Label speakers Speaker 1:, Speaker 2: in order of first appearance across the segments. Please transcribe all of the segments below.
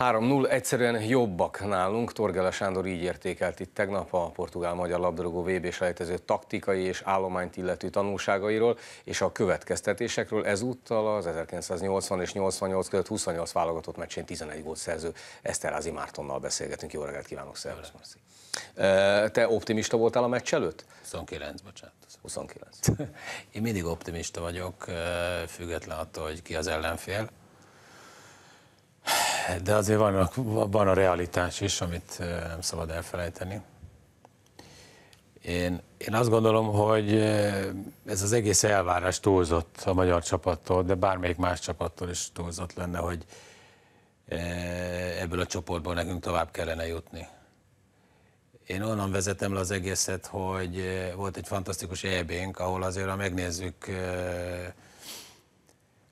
Speaker 1: 3-0 egyszerűen jobbak nálunk. Torgela Sándor így értékelt itt tegnap a portugál-magyar labdarúgó vb selejtező taktikai és állományt illető tanulságairól és a következtetésekről. Ezúttal az 1980 és 88 között 28 válogatott meccsén 11 gólt szerző Eszterázi Mártonnal beszélgetünk. Jó reggelt kívánok, szervusz Marci. Te optimista voltál a meccs előtt? 29, bocsánat. 29. Én mindig optimista vagyok,
Speaker 2: független attól, hogy ki az ellenfél lehet, de azért van a, van a realitás is, amit nem szabad elfelejteni. Én, én azt gondolom, hogy ez az egész elvárás túlzott a magyar csapattól, de bármelyik más csapattól is túlzott lenne, hogy ebből a csoportból nekünk tovább kellene jutni. Én onnan vezetem le az egészet, hogy volt egy fantasztikus ebénk, ahol azért, ha megnézzük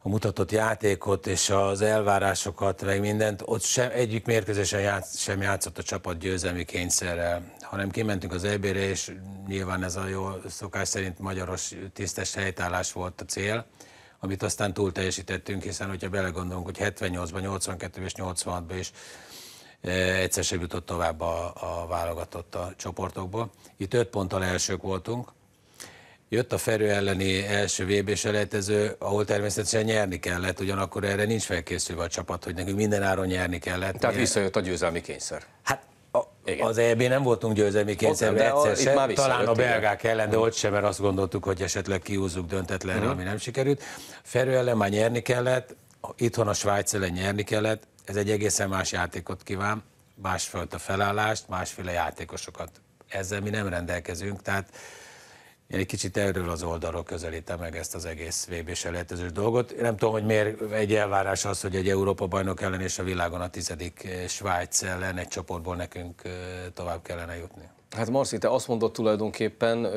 Speaker 2: a mutatott játékot és az elvárásokat, meg mindent, ott sem, egyik mérkőzésen játsz, sem játszott a csapat győzelmi kényszerrel, hanem kimentünk az eb és nyilván ez a jó szokás szerint magyaros tisztes helytállás volt a cél, amit aztán túl teljesítettünk, hiszen hogyha belegondolunk, hogy 78-ban, 82 és 86-ban is e, egyszer sem jutott tovább a, a válogatott a csoportokból. Itt öt ponttal elsők voltunk, jött a Ferő elleni első vb selejtező, ahol természetesen nyerni kellett, ugyanakkor erre nincs felkészülve a csapat, hogy nekünk minden áron nyerni kellett.
Speaker 1: Tehát Én... visszajött a győzelmi kényszer. Hát
Speaker 2: a, igen. az EB nem voltunk győzelmi de egyszer sem, talán a belgák ilyen. ellen, de mhm. ott sem, mert azt gondoltuk, hogy esetleg kiúzzuk döntetlenre, uh-huh. ami nem sikerült. Ferő ellen már nyerni kellett, itthon a Svájc ellen nyerni kellett, ez egy egészen más játékot kíván, másfajta felállást, másféle játékosokat. Ezzel mi nem rendelkezünk, tehát én egy kicsit erről az oldalról közelítem meg ezt az egész vb selejtezős dolgot. Én Nem tudom, hogy miért egy elvárás az, hogy egy Európa bajnok ellen és a világon a tizedik
Speaker 1: Svájc ellen egy csoportból nekünk tovább kellene jutni. Hát Marci, te azt mondod tulajdonképpen,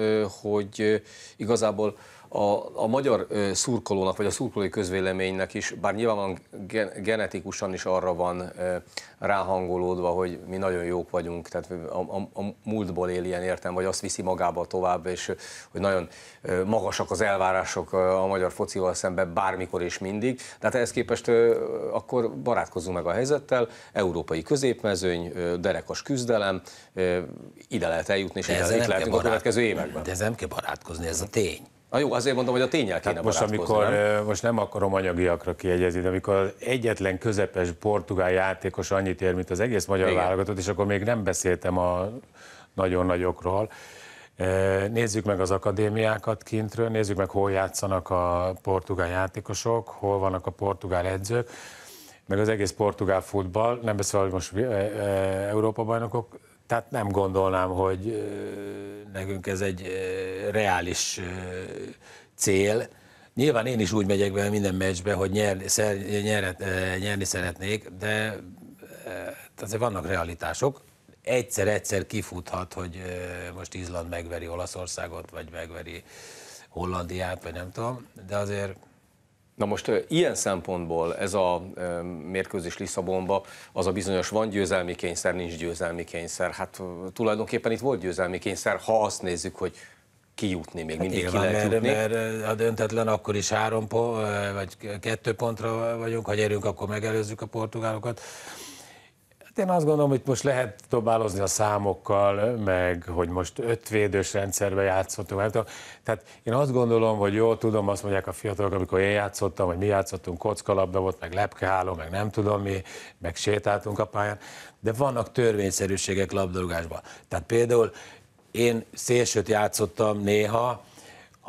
Speaker 1: hogy igazából a, a magyar szurkolónak, vagy a szurkolói közvéleménynek is, bár nyilvánvalóan genetikusan is arra van ráhangolódva, hogy mi nagyon jók vagyunk, tehát a, a, a múltból él ilyen értem, vagy azt viszi magába tovább, és hogy nagyon magasak az elvárások a magyar focival szemben bármikor és mindig. De hát ehhez képest akkor barátkozzunk meg a helyzettel, európai középmezőny, derekas küzdelem, ide lehet eljutni, és ide lehet a következő években. De ez nem kell barátkozni, ez a tény. Na jó, azért mondom, hogy a tényel hát kéne hát most, amikor,
Speaker 2: nem? most nem akarom anyagiakra kiegyezni, de amikor egyetlen közepes portugál játékos annyit ér, mint az egész magyar válogatott, és akkor még nem beszéltem a nagyon nagyokról. Nézzük meg az akadémiákat kintről, nézzük meg, hol játszanak a portugál játékosok, hol vannak a portugál edzők, meg az egész portugál futball, nem beszélve, hogy most Európa bajnokok tehát nem gondolnám, hogy nekünk ez egy reális cél. Nyilván én is úgy megyek be minden meccsbe, hogy nyerni, szer, nyer, nyerni szeretnék, de azért vannak realitások. Egyszer-egyszer kifuthat, hogy most Izland megveri Olaszországot, vagy megveri
Speaker 1: Hollandiát, vagy nem tudom, de azért Na most ilyen szempontból ez a mérkőzés Lisszabonba, az a bizonyos van győzelmi kényszer, nincs győzelmi kényszer. Hát tulajdonképpen itt volt győzelmi kényszer, ha azt nézzük, hogy kijutni, még hát mindig nyilván, ki lehet mert, jutni.
Speaker 2: mert a döntetlen akkor is három, vagy kettő pontra vagyunk, ha gyerünk, akkor megelőzzük a portugálokat. Hát én azt gondolom, hogy most lehet dobálozni a számokkal, meg hogy most ötvédős rendszerbe játszottunk. Nem tudom. Tehát én azt gondolom, hogy jó, tudom, azt mondják a fiatalok, amikor én játszottam, vagy mi játszottunk, kockalabda volt, meg lepkeháló, meg nem tudom mi, meg sétáltunk a pályán, de vannak törvényszerűségek labdarúgásban. Tehát például én szélsőt játszottam néha,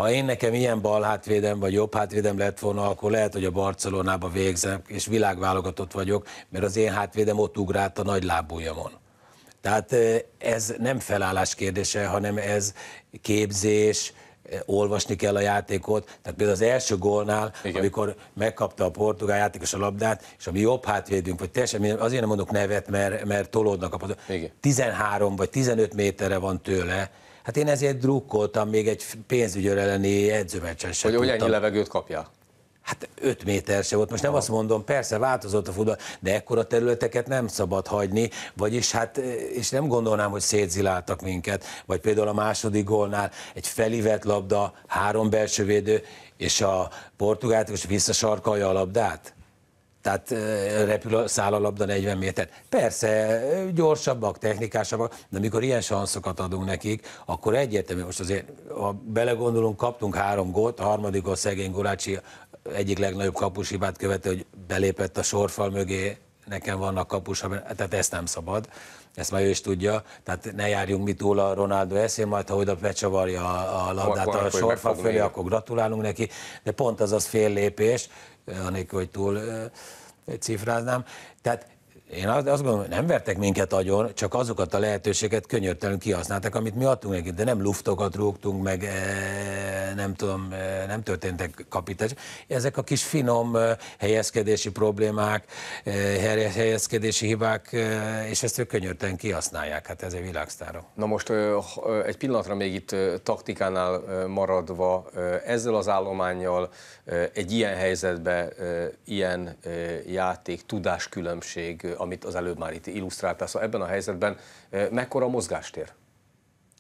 Speaker 2: ha én nekem ilyen bal hátvédem vagy jobb hátvédem lett volna, akkor lehet, hogy a Barcelonába végzem, és világválogatott vagyok, mert az én hátvédem ott ugrált a nagy lábujjamon. Tehát ez nem felállás kérdése, hanem ez képzés, olvasni kell a játékot. Tehát például az első gólnál, Igen. amikor megkapta a portugál játékos a labdát, és ami jobb hátvédünk, vagy teljesen, azért nem mondok nevet, mert, mert tolódnak a pont. 13 vagy 15 méterre van tőle, Hát én ezért drukkoltam még egy pénzügyőr elleni edzőmeccsen sem. Hogy olyan ennyi levegőt kapja? Hát 5 méter se volt. Most nem ha. azt mondom, persze változott a futball, de ekkora területeket nem szabad hagyni, vagyis hát, és nem gondolnám, hogy szétziláltak minket, vagy például a második gólnál egy felivett labda, három védő, és a portugáltokos visszasarkalja a labdát. Tehát repül a száll a labda 40 méter. Persze, gyorsabbak, technikásabbak, de amikor ilyen sanszokat adunk nekik, akkor egyértelmű, most azért, ha belegondolunk, kaptunk három gólt, a harmadik a szegény Gulácsi egyik legnagyobb kapusibát követő, hogy belépett a sorfal mögé, nekem vannak kapusa, tehát ezt nem szabad, ezt már ő is tudja, tehát ne járjunk mi túl a Ronaldo eszén, majd ha oda becsavarja a, a labdát akkor, a sorfa fölé, akkor gratulálunk neki, de pont az az fél lépés, anélkül, hogy túl cifráznám, tehát én azt, gondolom, hogy nem vertek minket agyon, csak azokat a lehetőséget könyörtelenül kihasználtak, amit mi adtunk nekik, de nem luftokat rúgtunk, meg e, nem tudom, e, nem történtek kapitás. Ezek a kis finom e, helyezkedési problémák, helyezkedési hibák, és ezt ők könyörtelen kihasználják, hát ez egy világsztára.
Speaker 1: Na most egy pillanatra még itt taktikánál maradva, ezzel az állományjal egy ilyen helyzetbe ilyen játék, tudáskülönbség amit az előbb már itt illusztráltál. Szóval ebben a helyzetben mekkora a mozgástér?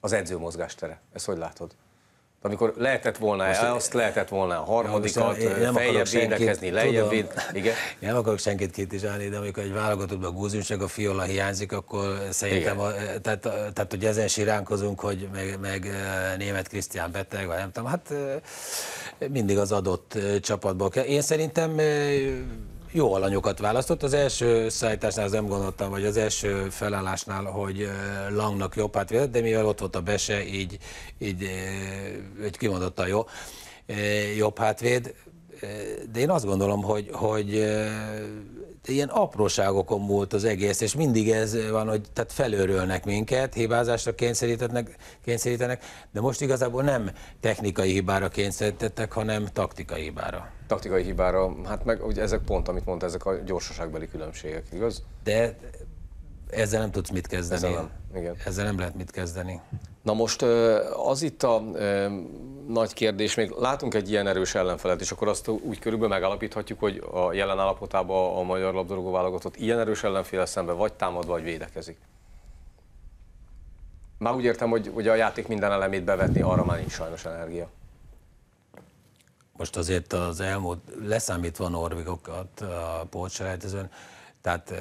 Speaker 1: Az edző mozgástere. Ezt hogy látod? Amikor lehetett volna el, azt lehetett volna a harmadikat, nem feljebb védekezni, lejjebb Igen?
Speaker 2: Nem akarok senkit kritizálni, de amikor egy válogatottban a gúzumság, a fiola hiányzik, akkor szerintem, a, e, tehát, tehát, hogy ezen siránkozunk, hogy meg, meg e, német Krisztián beteg, vagy nem tudom, hát e, mindig az adott csapatból kell. Én szerintem jó alanyokat választott. Az első szállításnál nem gondoltam, vagy az első felállásnál, hogy Langnak jobb hát de mivel ott volt a Bese, így, így, így kimondotta jó, jobb hátvéd. De én azt gondolom, hogy, hogy ilyen apróságokon múlt az egész, és mindig ez van, hogy tehát felőrölnek minket, hibázásra kényszerítenek, kényszerítenek, de most igazából nem technikai hibára kényszerítettek, hanem taktikai hibára
Speaker 1: taktikai hibára, hát meg ugye ezek pont, amit mondta, ezek a gyorsaságbeli különbségek, igaz?
Speaker 2: De ezzel nem tudsz mit kezdeni. Ezzel nem, igen. Ezzel nem lehet mit kezdeni.
Speaker 1: Na most az itt a nagy kérdés, még látunk egy ilyen erős ellenfelet, és akkor azt úgy körülbelül megállapíthatjuk, hogy a jelen állapotában a magyar labdarúgó válogatott ilyen erős ellenféle szemben vagy támad, vagy védekezik. Már úgy értem, hogy ugye a játék minden elemét bevetni, arra már nincs sajnos energia most azért az
Speaker 2: elmúlt, leszámítva a norvégokat a polcselejtezőn, tehát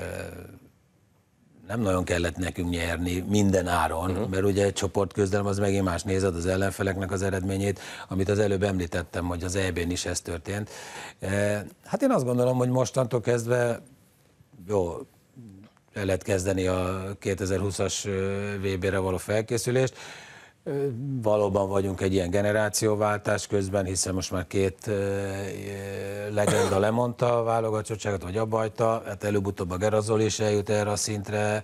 Speaker 2: nem nagyon kellett nekünk nyerni minden áron, uh-huh. mert ugye egy csoportküzdelem az megint más nézed az ellenfeleknek az eredményét, amit az előbb említettem, hogy az EB-n is ez történt. Hát én azt gondolom, hogy mostantól kezdve jó, el lehet kezdeni a 2020-as VB-re való felkészülést, Valóban vagyunk egy ilyen generációváltás közben, hiszen most már két legenda lemondta a válogatottságot, vagy abbajta, hát előbb-utóbb a Gerazol is eljut erre a szintre.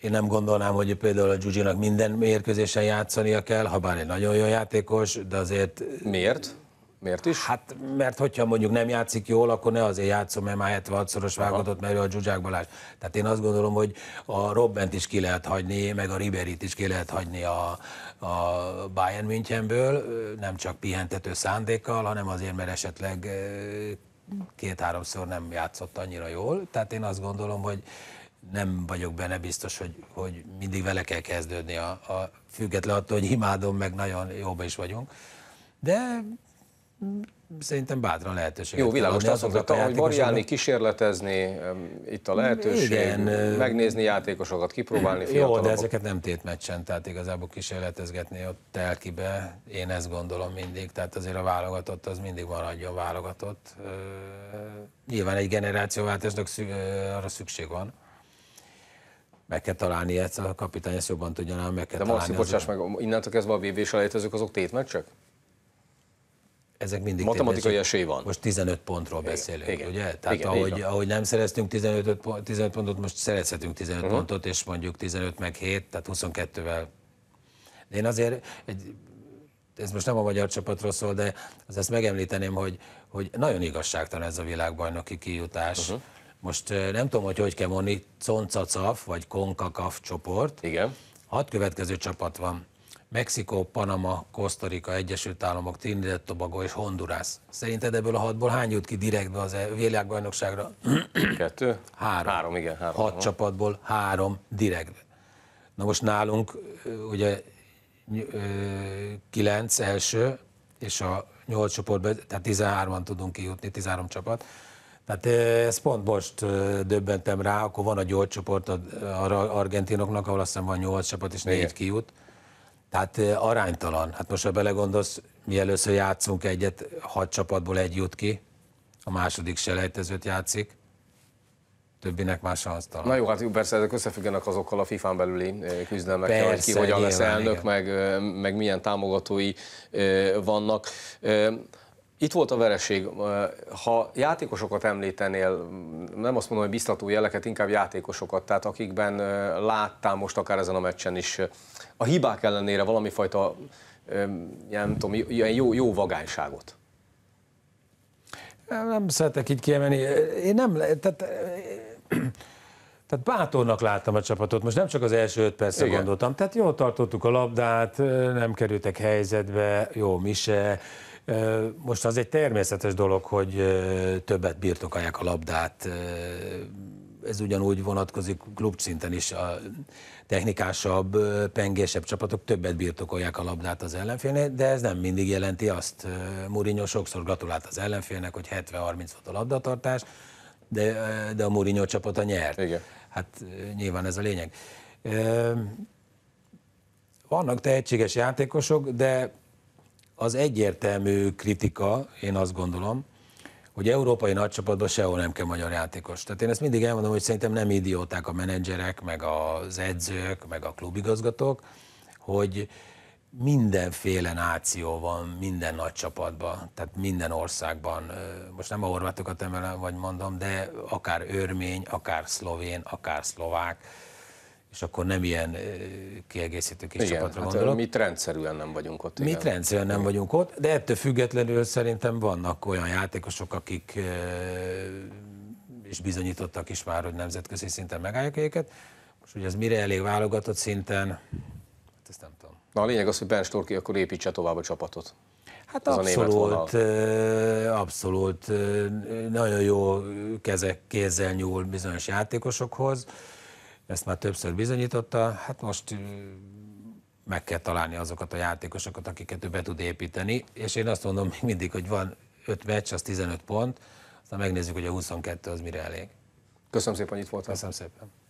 Speaker 2: Én nem gondolnám, hogy például a Gyugyinak minden mérkőzésen játszania kell, ha bár egy nagyon jó játékos, de azért... Miért? Miért is? Hát, mert hogyha mondjuk nem játszik jól, akkor ne azért játszom, mert már 76-szoros vágatott, mert a Zsuzsák Balázs. Tehát én azt gondolom, hogy a Robbent is ki lehet hagyni, meg a Riberit is ki lehet hagyni a, a Bayern Münchenből, nem csak pihentető szándékkal, hanem azért, mert esetleg két-háromszor nem játszott annyira jól. Tehát én azt gondolom, hogy nem vagyok benne biztos, hogy, hogy mindig vele kell kezdődni, a, a független attól, hogy imádom, meg nagyon jóba is vagyunk. De Szerintem bátran lehetőség. Jó, világos, azt mondta, hogy variálni,
Speaker 1: kísérletezni, itt a lehetőség, Igen. megnézni játékosokat, kipróbálni fiatalokat. Jó, de ezeket nem
Speaker 2: meccsen, tehát igazából kísérletezgetni ott telkibe, én ezt gondolom mindig, tehát azért a válogatott az mindig maradjon válogatott. Nyilván egy generációváltásnak szükség,
Speaker 1: arra szükség van,
Speaker 2: meg kell találni ezt, a kapitány ezt jobban tudja, meg kell De találni. De bocsáss meg,
Speaker 1: innentől kezdve a vb selejtezők azok meccsek? ezek mindig Matematikai tényleg, esély van. Most 15 pontról igen, beszélünk, igen, ugye? Tehát igen, ahogy,
Speaker 2: ahogy nem szereztünk 15, 15 pontot, most szerezhetünk 15 uh-huh. Mhm. pontot, és mondjuk 15 meg 7, tehát 22-vel. én azért, egy, ez most nem a magyar csapatról szól, de az ezt megemlíteném, hogy, hogy nagyon igazságtalan ez a világbajnoki kijutás. Uh-huh. Most nem tudom, hogy hogy kell mondani, Concacaf vagy Konkakaf csoport. Igen. Hat következő csapat van. Mexikó, Panama, Rica, Egyesült Államok, Trinidad, Tobago és Honduras. Szerinted ebből a hatból hány jut ki direktbe az e- világbajnokságra? Kettő? Három. Három, igen. Három. Hat csapatból három direktbe. Na most nálunk ugye kilenc első, és a nyolc csoportban, tehát 13-an tudunk kijutni, 13 csapat. Tehát ezt pont most döbbentem rá, akkor van a gyógycsoport az argentinoknak, ahol azt hiszem van 8 csapat és 4 kijut. Tehát aránytalan. Hát most, ha belegondolsz, mi először játszunk egyet, hat csapatból egy jut ki, a második selejtezőt játszik, többinek más sansztalan. Na jó,
Speaker 1: hát jó, persze ezek összefüggenek azokkal a FIFA-n belüli küzdelmekkel, hogy ki hogyan lesz elnök, meg, meg milyen támogatói vannak. Itt volt a vereség. Ha játékosokat említenél, nem azt mondom, hogy biztató jeleket, inkább játékosokat, tehát akikben láttam most akár ezen a meccsen is, a hibák ellenére valami fajta, nem tudom, jó, jó vagányságot.
Speaker 2: Nem szeretek így kiemelni. Én nem, tehát tehát bátornak láttam a csapatot, most nem csak az első öt percre gondoltam, tehát jól tartottuk a labdát, nem kerültek helyzetbe, jó mi se, most az egy természetes dolog, hogy többet birtokolják a labdát, ez ugyanúgy vonatkozik klubszinten is, a technikásabb, pengésebb csapatok többet birtokolják a labdát az ellenfélnél, de ez nem mindig jelenti azt. Mourinho sokszor gratulált az ellenfélnek, hogy 70-30 volt a labdatartás, de, de a Mourinho csapata nyert. Igen. Hát nyilván ez a lényeg. Vannak tehetséges játékosok, de az egyértelmű kritika, én azt gondolom, hogy európai nagycsapatban sehol nem kell magyar játékos. Tehát én ezt mindig elmondom, hogy szerintem nem idióták a menedzserek, meg az edzők, meg a klubigazgatók, hogy mindenféle náció van minden nagy csapatban, tehát minden országban, most nem a horvátokat emelem, vagy mondom, de akár örmény, akár szlovén, akár szlovák, és akkor nem ilyen kiegészítő
Speaker 1: kis igen, csapatra hát gondolok. Mi rendszerűen nem vagyunk ott. Mi
Speaker 2: rendszerűen nem vagyunk ott, de ettől függetlenül szerintem vannak olyan játékosok, akik és bizonyítottak is már, hogy nemzetközi szinten megállják őket. Most ugye ez mire elég válogatott szinten, hát
Speaker 1: ezt nem tudom. Na a lényeg az, hogy Ben Storki akkor építse tovább a csapatot.
Speaker 2: Hát ez abszolút, abszolút nagyon jó kezek, kézzel nyúl bizonyos játékosokhoz ezt már többször bizonyította, hát most meg kell találni azokat a játékosokat, akiket ő be tud építeni, és én azt mondom még mindig, hogy van 5 meccs, az 15 pont, aztán megnézzük, hogy a 22 az mire elég. Köszönöm szépen, hogy itt voltál. Köszönöm szépen.